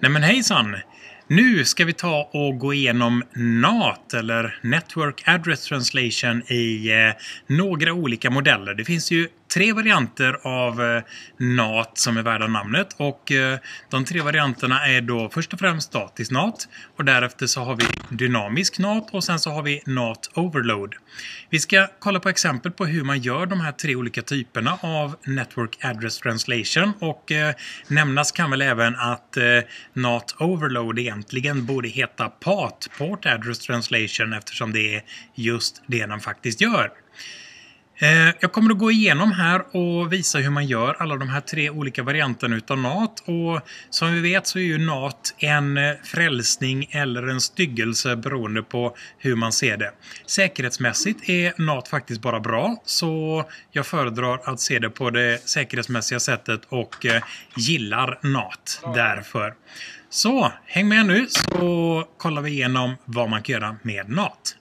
Nej men hejsan! Nu ska vi ta och gå igenom NAT eller Network Address Translation i eh, några olika modeller. Det finns ju tre varianter av eh, NAT som är värda namnet. Och eh, de tre varianterna är då först och främst statisk NAT. Och därefter så har vi dynamisk NAT och sen så har vi NAT Overload. Vi ska kolla på exempel på hur man gör de här tre olika typerna av Network Address Translation. Och eh, nämnas kan väl även att NAT Overload egentligen borde heta PAT, Port Address Translation, eftersom det är just det den faktiskt gör. Eh, jag kommer att gå igenom här och visa hur man gör alla de här tre olika varianterna utav NAT. Och som vi vet så är ju NAT en eh, frälsning eller en styggelse beroende på hur man ser det. Säkerhetsmässigt är NAT faktiskt bara bra, så jag föredrar att se det på det säkerhetsmässiga sättet och eh, gillar NAT därför. Så häng med nu så kollar vi igenom vad man kan göra med NAT.